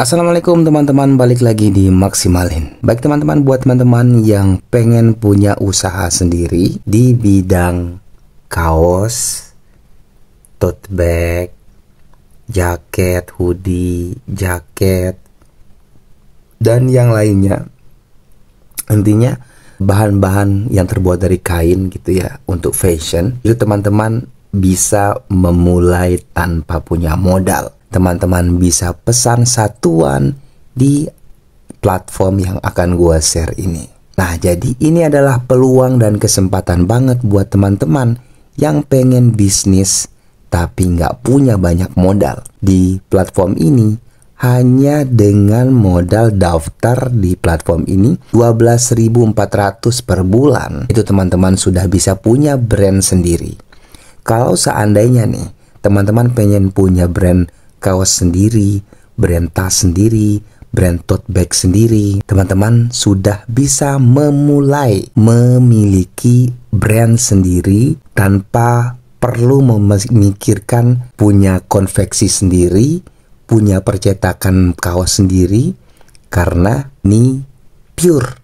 Assalamualaikum teman-teman, balik lagi di Maksimalin. Baik teman-teman, buat teman-teman yang pengen punya usaha sendiri di bidang kaos, tote bag, jaket, hoodie, jaket, dan yang lainnya. Intinya bahan-bahan yang terbuat dari kain gitu ya untuk fashion itu teman-teman bisa memulai tanpa punya modal teman-teman bisa pesan satuan di platform yang akan gue share ini. Nah, jadi ini adalah peluang dan kesempatan banget buat teman-teman yang pengen bisnis tapi nggak punya banyak modal. Di platform ini, hanya dengan modal daftar di platform ini 12.400 per bulan itu teman-teman sudah bisa punya brand sendiri kalau seandainya nih teman-teman pengen punya brand kaos sendiri, brand tas sendiri, brand tote bag sendiri, teman-teman sudah bisa memulai memiliki brand sendiri tanpa perlu memikirkan punya konveksi sendiri, punya percetakan kaos sendiri, karena ini pure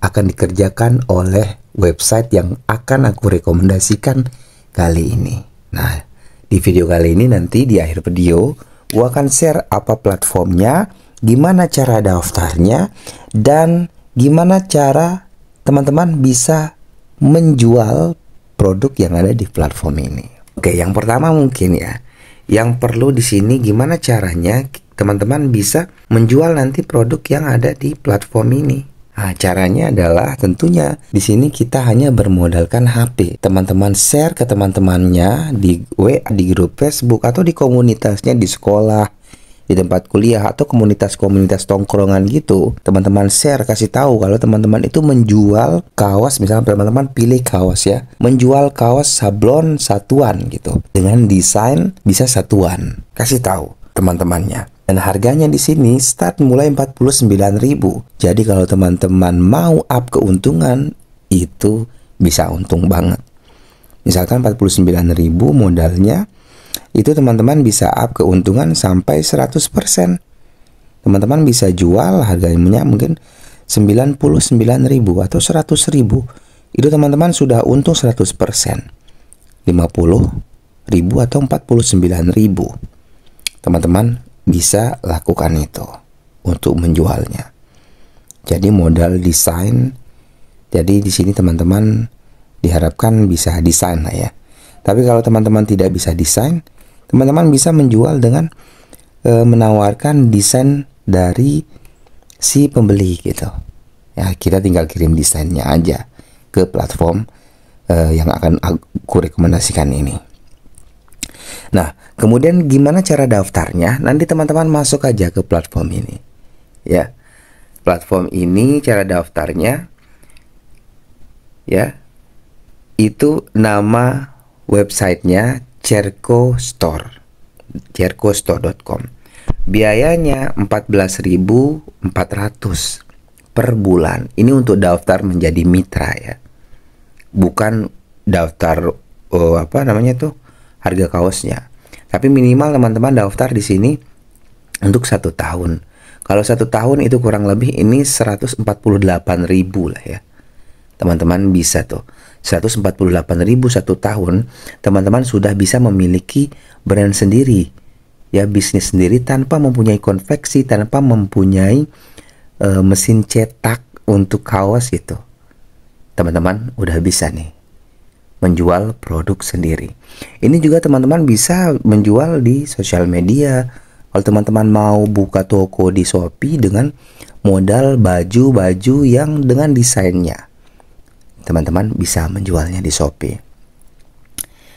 akan dikerjakan oleh website yang akan aku rekomendasikan kali ini. Nah, di video kali ini nanti di akhir video Gua akan share apa platformnya, gimana cara daftarnya, dan gimana cara teman-teman bisa menjual produk yang ada di platform ini. Oke, yang pertama mungkin ya, yang perlu di sini gimana caranya teman-teman bisa menjual nanti produk yang ada di platform ini. Nah, caranya adalah tentunya di sini kita hanya bermodalkan HP. Teman-teman share ke teman-temannya di WA, di grup Facebook atau di komunitasnya di sekolah, di tempat kuliah atau komunitas-komunitas tongkrongan gitu. Teman-teman share kasih tahu kalau teman-teman itu menjual kaos, misalnya teman-teman pilih kaos ya, menjual kaos sablon satuan gitu dengan desain bisa satuan. Kasih tahu teman-temannya. Dan harganya di sini start mulai 49.000. Jadi kalau teman-teman mau up keuntungan itu bisa untung banget. Misalkan 49.000 modalnya itu teman-teman bisa up keuntungan sampai 100%. Teman-teman bisa jual harganya mungkin 99.000 atau 100.000. Itu teman-teman sudah untung 100%. 50000 atau 49000 Teman-teman bisa lakukan itu untuk menjualnya. Jadi modal desain. Jadi di sini teman-teman diharapkan bisa desain lah ya. Tapi kalau teman-teman tidak bisa desain, teman-teman bisa menjual dengan e, menawarkan desain dari si pembeli gitu. Ya, kita tinggal kirim desainnya aja ke platform e, yang akan aku rekomendasikan ini. Nah, kemudian gimana cara daftarnya? Nanti teman-teman masuk aja ke platform ini. Ya. Platform ini cara daftarnya ya. Itu nama websitenya Cerco Store. cercostore.com. Biayanya 14.400 per bulan. Ini untuk daftar menjadi mitra ya. Bukan daftar oh, apa namanya tuh harga kaosnya. Tapi minimal teman-teman daftar di sini untuk satu tahun. Kalau satu tahun itu kurang lebih ini ribu lah ya. Teman-teman bisa tuh. ribu satu tahun, teman-teman sudah bisa memiliki brand sendiri. Ya, bisnis sendiri tanpa mempunyai konveksi, tanpa mempunyai uh, mesin cetak untuk kaos itu, Teman-teman udah bisa nih menjual produk sendiri. Ini juga teman-teman bisa menjual di sosial media. Kalau teman-teman mau buka toko di Shopee dengan modal baju-baju yang dengan desainnya. Teman-teman bisa menjualnya di Shopee.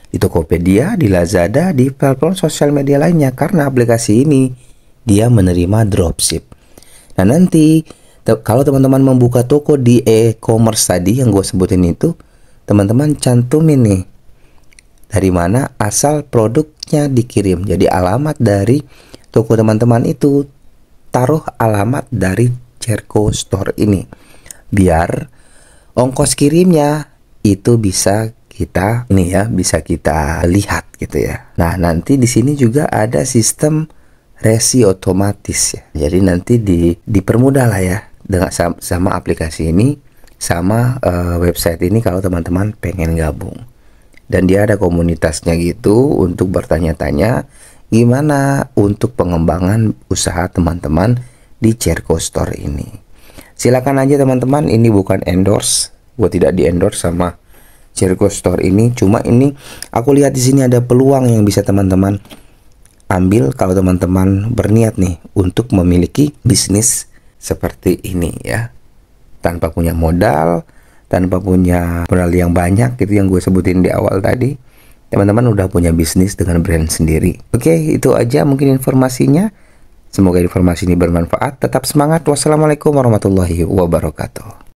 Di Tokopedia, di Lazada, di platform sosial media lainnya karena aplikasi ini dia menerima dropship. Nah, nanti kalau teman-teman membuka toko di e-commerce tadi yang gue sebutin itu, teman-teman cantumin nih dari mana asal produknya dikirim. Jadi alamat dari toko teman-teman itu taruh alamat dari Cerco Store ini. Biar ongkos kirimnya itu bisa kita ini ya, bisa kita lihat gitu ya. Nah, nanti di sini juga ada sistem resi otomatis ya. Jadi nanti di dipermudah lah ya dengan sama, sama aplikasi ini sama uh, website ini kalau teman-teman pengen gabung dan dia ada komunitasnya gitu untuk bertanya-tanya gimana untuk pengembangan usaha teman-teman di Cerco Store ini. Silakan aja teman-teman, ini bukan endorse, gue tidak di endorse sama Cerco Store ini, cuma ini aku lihat di sini ada peluang yang bisa teman-teman ambil kalau teman-teman berniat nih untuk memiliki bisnis seperti ini ya tanpa punya modal, tanpa punya modal yang banyak itu yang gue sebutin di awal tadi. Teman-teman udah punya bisnis dengan brand sendiri. Oke, itu aja mungkin informasinya. Semoga informasi ini bermanfaat. Tetap semangat. Wassalamualaikum warahmatullahi wabarakatuh.